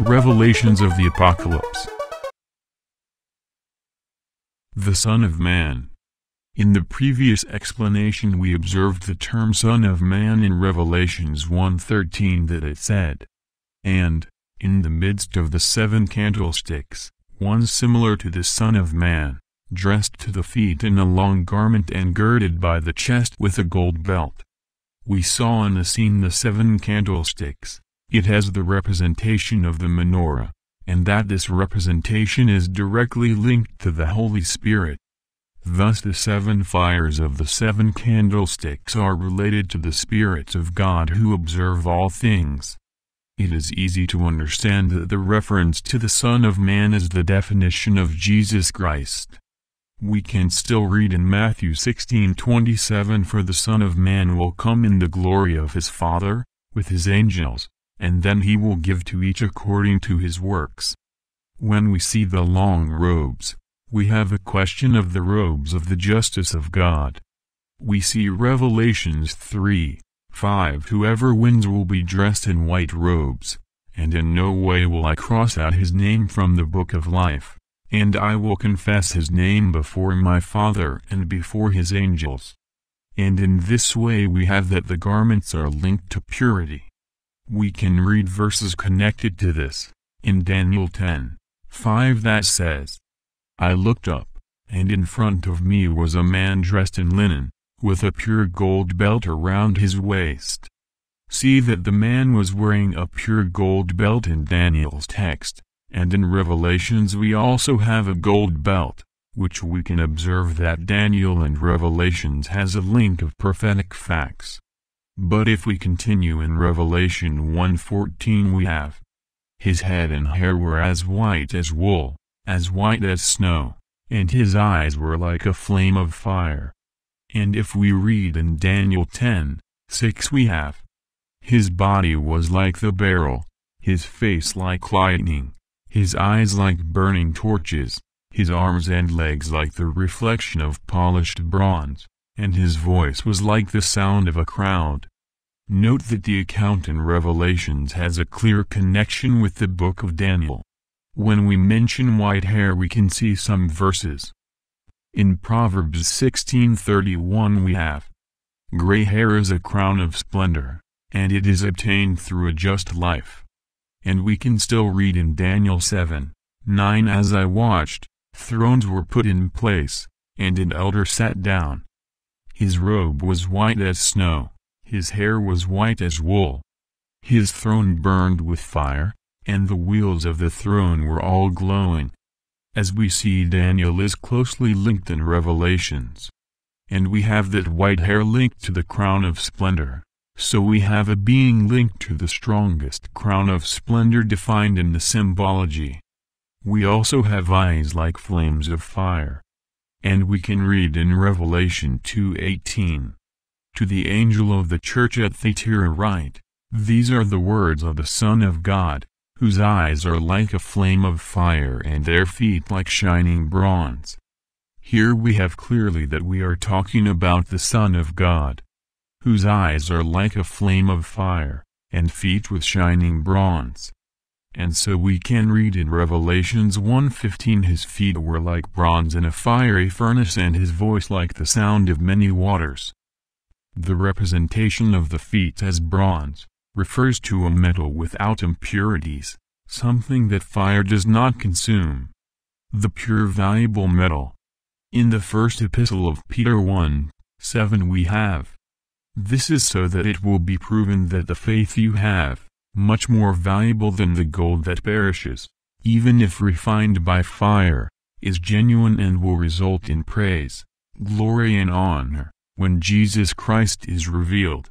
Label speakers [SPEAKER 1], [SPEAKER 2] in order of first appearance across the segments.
[SPEAKER 1] Revelations of the Apocalypse The Son of Man In the previous explanation we observed the term Son of Man in Revelations 1.13 that it said, And, in the midst of the seven candlesticks, one similar to the Son of Man, dressed to the feet in a long garment and girded by the chest with a gold belt. We saw in the scene the seven candlesticks. It has the representation of the menorah, and that this representation is directly linked to the Holy Spirit. Thus the seven fires of the seven candlesticks are related to the spirits of God who observe all things. It is easy to understand that the reference to the Son of Man is the definition of Jesus Christ. We can still read in Matthew 16:27 for the Son of Man will come in the glory of his Father with his angels, and then he will give to each according to his works. When we see the long robes, we have a question of the robes of the justice of God. We see Revelations 3, 5 Whoever wins will be dressed in white robes, and in no way will I cross out his name from the book of life and I will confess his name before my Father and before his angels. And in this way we have that the garments are linked to purity. We can read verses connected to this, in Daniel 10, 5 that says, I looked up, and in front of me was a man dressed in linen, with a pure gold belt around his waist. See that the man was wearing a pure gold belt in Daniel's text, and in Revelations we also have a gold belt, which we can observe that Daniel and Revelations has a link of prophetic facts. But if we continue in Revelation 1.14 we have, His head and hair were as white as wool, as white as snow, and his eyes were like a flame of fire. And if we read in Daniel 10, 6 we have, His body was like the barrel, his face like lightning, his eyes like burning torches, his arms and legs like the reflection of polished bronze, and his voice was like the sound of a crowd. Note that the account in Revelations has a clear connection with the book of Daniel. When we mention white hair we can see some verses. In Proverbs 16:31 we have, Gray hair is a crown of splendor, and it is obtained through a just life and we can still read in Daniel 7, 9 As I watched, thrones were put in place, and an elder sat down. His robe was white as snow, his hair was white as wool. His throne burned with fire, and the wheels of the throne were all glowing. As we see Daniel is closely linked in Revelations. And we have that white hair linked to the crown of splendor. So we have a being linked to the strongest crown of splendor defined in the symbology. We also have eyes like flames of fire. And we can read in Revelation 2.18. To the angel of the church at Thyatira write, These are the words of the Son of God, whose eyes are like a flame of fire and their feet like shining bronze. Here we have clearly that we are talking about the Son of God whose eyes are like a flame of fire, and feet with shining bronze. And so we can read in Revelations 1.15 His feet were like bronze in a fiery furnace and His voice like the sound of many waters. The representation of the feet as bronze, refers to a metal without impurities, something that fire does not consume. The pure valuable metal. In the first epistle of Peter 1, 7 we have, this is so that it will be proven that the faith you have, much more valuable than the gold that perishes, even if refined by fire, is genuine and will result in praise, glory and honor, when Jesus Christ is revealed.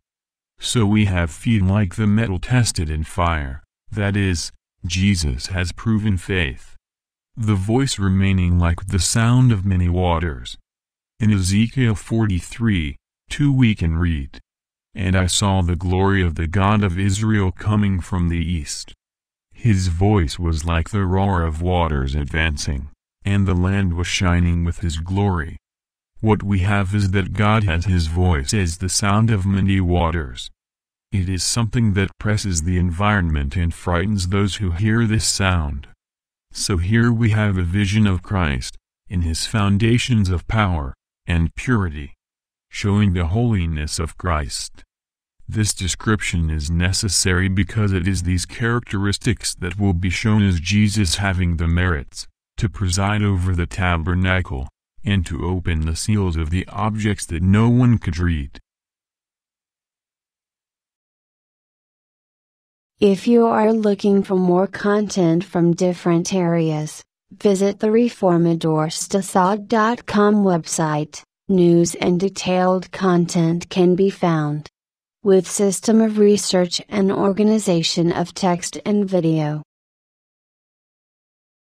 [SPEAKER 1] So we have feet like the metal tested in fire, that is, Jesus has proven faith. The voice remaining like the sound of many waters. In Ezekiel 43, too weak and read. And I saw the glory of the God of Israel coming from the east. His voice was like the roar of waters advancing, and the land was shining with his glory. What we have is that God has his voice as the sound of many waters. It is something that presses the environment and frightens those who hear this sound. So here we have a vision of Christ, in his foundations of power and purity showing the holiness of Christ. This description is necessary because it is these characteristics that will be shown as Jesus having the merits to preside over the tabernacle, and to open the seals of the objects that no one could read. If you are looking for more content from different areas, visit the reformadorstasad.com website news and detailed content can be found. With system of research and organization of text and video,